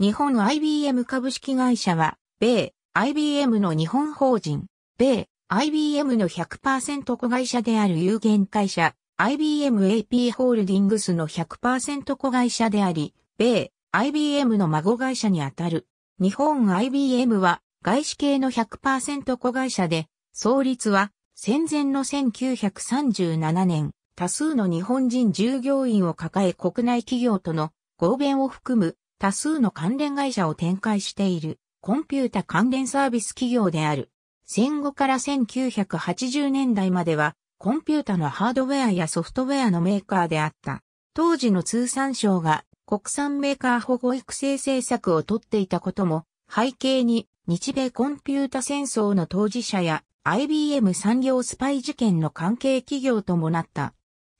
日本 IBM 株式会社は、米 IBM の日本法人、米 IBM の100%子会社である有限会社、IBM AP ホールディングスの100%子会社であり、米 IBM の孫会社にあたる。日本 IBM は外資系の100%子会社で、創立は戦前の1937年、多数の日本人従業員を抱え国内企業との合弁を含む多数の関連会社を展開しているコンピュータ関連サービス企業である。戦後から1980年代まではコンピュータのハードウェアやソフトウェアのメーカーであった。当時の通産省が国産メーカー保護育成政策をとっていたことも背景に日米コンピュータ戦争の当事者や IBM 産業スパイ事件の関係企業ともなった。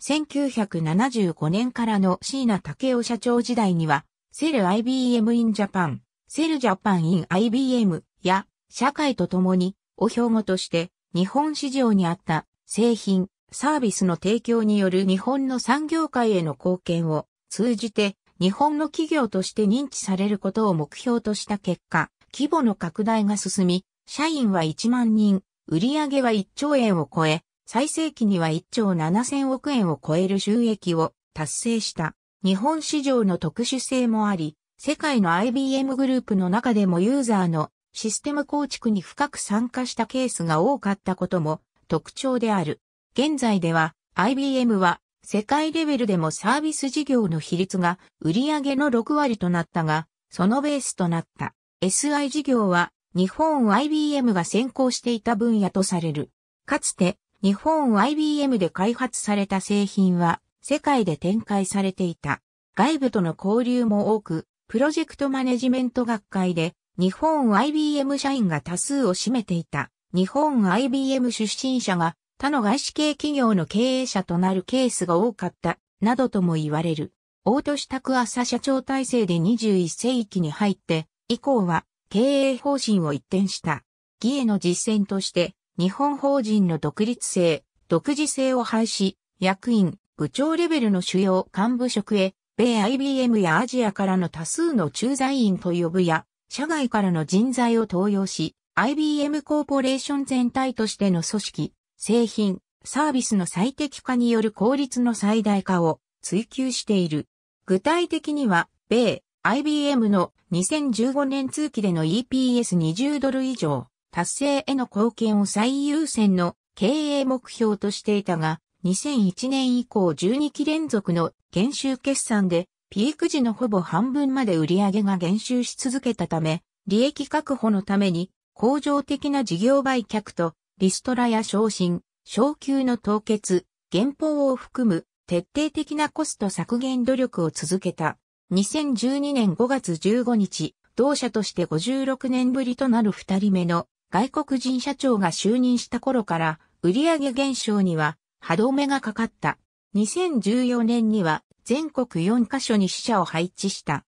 1975年からの椎名武雄社長時代にはセル IBM in Japan、セル Japan in IBM や社会とともにお標語として日本市場にあった製品、サービスの提供による日本の産業界への貢献を通じて日本の企業として認知されることを目標とした結果、規模の拡大が進み、社員は1万人、売上は1兆円を超え、最盛期には1兆7000億円を超える収益を達成した。日本市場の特殊性もあり、世界の IBM グループの中でもユーザーのシステム構築に深く参加したケースが多かったことも特徴である。現在では IBM は世界レベルでもサービス事業の比率が売上の6割となったが、そのベースとなった SI 事業は日本 IBM が先行していた分野とされる。かつて日本 IBM で開発された製品は世界で展開されていた。外部との交流も多く、プロジェクトマネジメント学会で日本 IBM 社員が多数を占めていた日本 IBM 出身者が他の外資系企業の経営者となるケースが多かったなどとも言われる。大都市宅朝社長体制で21世紀に入って以降は経営方針を一転した。義への実践として日本法人の独立性、独自性を廃止、役員、部長レベルの主要幹部職へ、米 IBM やアジアからの多数の駐在員と呼ぶや、社外からの人材を登用し、IBM コーポレーション全体としての組織、製品、サービスの最適化による効率の最大化を追求している。具体的には、米、IBM の2015年通期での EPS20 ドル以上達成への貢献を最優先の経営目標としていたが、2001年以降12期連続の減収決算で、ピーク時のほぼ半分まで売上が減収し続けたため、利益確保のために、工場的な事業売却と、リストラや昇進、昇給の凍結、減俸を含む、徹底的なコスト削減努力を続けた。2012年5月15日、同社として56年ぶりとなる2人目の外国人社長が就任した頃から、売上減少には歯止めがかかった。2014年には全国4カ所に支社を配置した。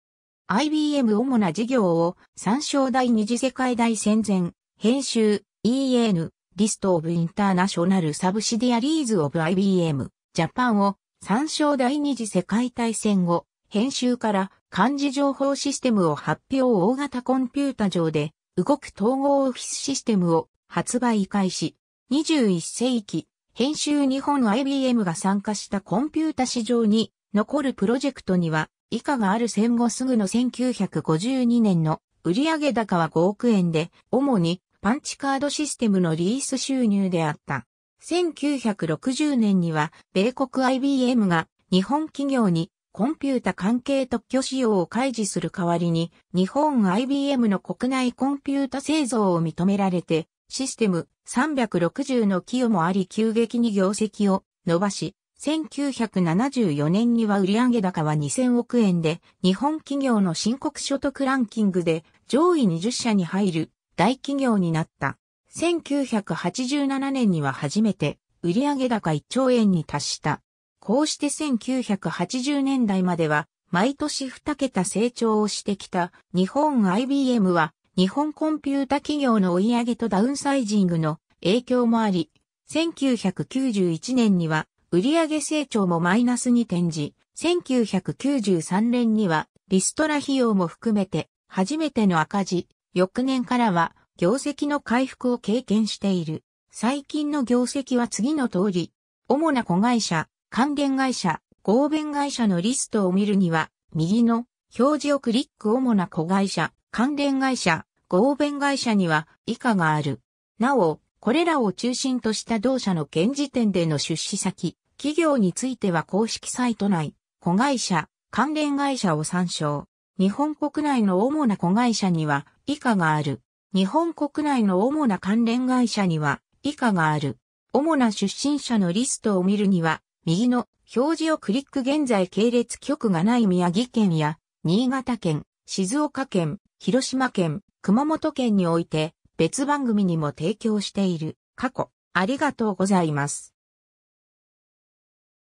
IBM 主な事業を参照第二次世界大戦前、編集、EN、リストオブインターナショナルサブシディアリーズオブ IBM、ジャパンを参照第二次世界大戦後、編集から漢字情報システムを発表大型コンピュータ上で動く統合オフィスシステムを発売開始。21世紀編集日本 IBM が参加したコンピュータ市場に残るプロジェクトには、以下がある戦後すぐの1952年の売上高は5億円で、主にパンチカードシステムのリース収入であった。1960年には、米国 IBM が日本企業にコンピュータ関係特許使用を開示する代わりに、日本 IBM の国内コンピュータ製造を認められて、システム、360の寄与もあり急激に業績を伸ばし、1974年には売上高は2000億円で、日本企業の申告所得ランキングで上位20社に入る大企業になった。1987年には初めて売上高1兆円に達した。こうして1980年代までは毎年2桁成長をしてきた日本 IBM は日本コンピュータ企業の追い上げとダウンサイジングの影響もあり、1991年には売上成長もマイナスに転じ、1993年にはリストラ費用も含めて初めての赤字、翌年からは業績の回復を経験している。最近の業績は次の通り、主な子会社、関連会社、合弁会社のリストを見るには、右の表示をクリック主な子会社、関連会社、合弁会社には以下がある。なお、これらを中心とした同社の現時点での出資先、企業については公式サイト内、子会社、関連会社を参照。日本国内の主な子会社には以下がある。日本国内の主な関連会社には以下がある。主な出身者のリストを見るには、右の表示をクリック現在系列局がない宮城県や新潟県、静岡県、広島県、熊本県において別番組にも提供している。過去、ありがとうございます。